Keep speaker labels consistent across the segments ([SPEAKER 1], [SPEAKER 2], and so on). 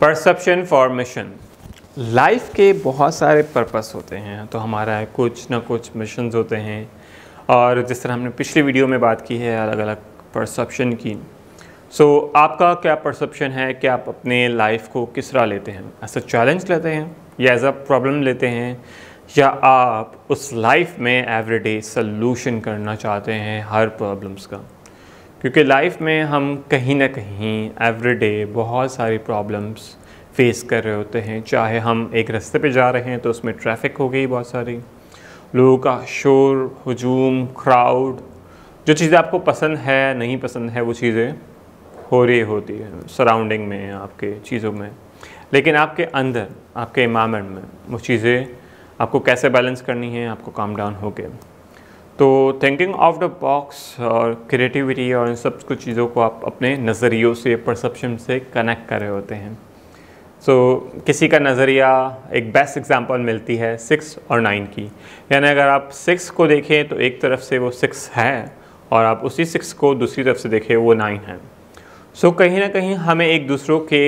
[SPEAKER 1] perception formation life के बहुत सारे पर्पस होते हैं तो हमारा कुछ ना कुछ मिशन होते हैं और जिस तरह हमने पिछली वीडियो में बात की है अलग अलग परसेप्शन की सो so, आपका क्या परसेप्शन है कि आप अपने लाइफ को किस तरह लेते हैं एज अ चैलेंज लेते हैं या एज अ प्रॉब्लम लेते हैं या आप उस लाइफ में एवरीडे सल्यूशन करना चाहते हैं हर प्रॉब्लम्स का क्योंकि लाइफ में हम कहीं ना कहीं एवरीडे बहुत सारी प्रॉब्लम्स फेस कर रहे होते हैं चाहे हम एक रास्ते पे जा रहे हैं तो उसमें ट्रैफिक हो गई बहुत सारी लोगों का शोर हजूम क्राउड जो चीज़ें आपको पसंद है नहीं पसंद है वो चीज़ें हो रही होती है सराउंडिंग में आपके चीज़ों में लेकिन आपके अंदर आपके इमामेंट में वो चीज़ें आपको कैसे बैलेंस करनी है आपको काम डाउन हो के तो थिंकिंग ऑफ द बॉक्स और क्रिएटिविटी और इन सब कुछ चीज़ों को आप अपने नज़रियों से परसेप्शन से कनेक्ट कर रहे होते हैं सो so, किसी का नज़रिया एक बेस्ट एग्जांपल मिलती है सिक्स और नाइन की यानी अगर आप सिक्स को देखें तो एक तरफ से वो सिक्स है और आप उसी सिक्स को दूसरी तरफ से देखें वो नाइन है सो so, कहीं ना कहीं हमें एक दूसरों के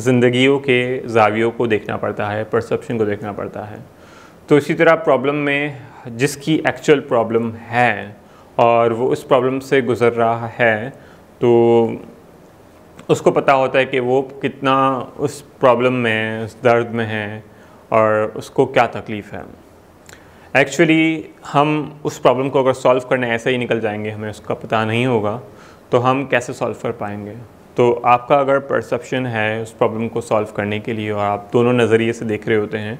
[SPEAKER 1] ज़िंदगियों के जावियों को देखना पड़ता है परसेप्शन को देखना पड़ता है तो इसी तरह प्रॉब्लम में जिसकी एक्चुअल प्रॉब्लम है और वो उस प्रॉब्लम से गुज़र रहा है तो उसको पता होता है कि वो कितना उस प्रॉब्लम में उस दर्द में है और उसको क्या तकलीफ़ है एक्चुअली हम उस प्रॉब्लम को अगर सॉल्व करने ऐसे ही निकल जाएंगे हमें उसका पता नहीं होगा तो हम कैसे सॉल्व कर पाएंगे तो आपका अगर परसेप्शन है उस प्रॉब्लम को सॉल्व करने के लिए और आप दोनों नज़रिए से देख रहे होते हैं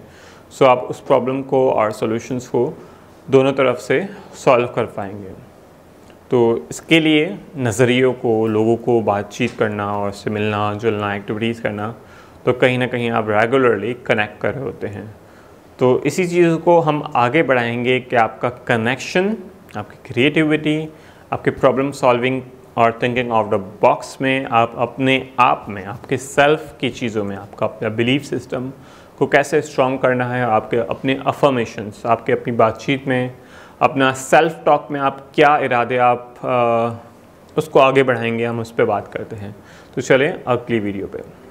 [SPEAKER 1] सो आप उस प्रॉब्लम को और सॉल्यूशंस को दोनों तरफ से सॉल्व कर पाएंगे तो इसके लिए नज़रियों को लोगों को बातचीत करना और उससे मिलना जुलना एक्टिविटीज़ करना तो कहीं ना कहीं आप रेगुलरली कनेक्ट कर रहे होते हैं तो इसी चीज़ को हम आगे बढ़ाएंगे कि आपका कनेक्शन आपकी क्रिएटिविटी आपके प्रॉब्लम सॉल्विंग और थिंकिंग ऑफ द बॉक्स में आप अपने आप में आपके सेल्फ की चीज़ों में आपका अपना बिलीफ सिस्टम को कैसे स्ट्रॉन्ग करना है आपके अपने अफर्मेशंस आपके अपनी बातचीत में अपना सेल्फ टॉक में आप क्या इरादे आप आ, उसको आगे बढ़ाएंगे हम उस पर बात करते हैं तो चलें अगली वीडियो पे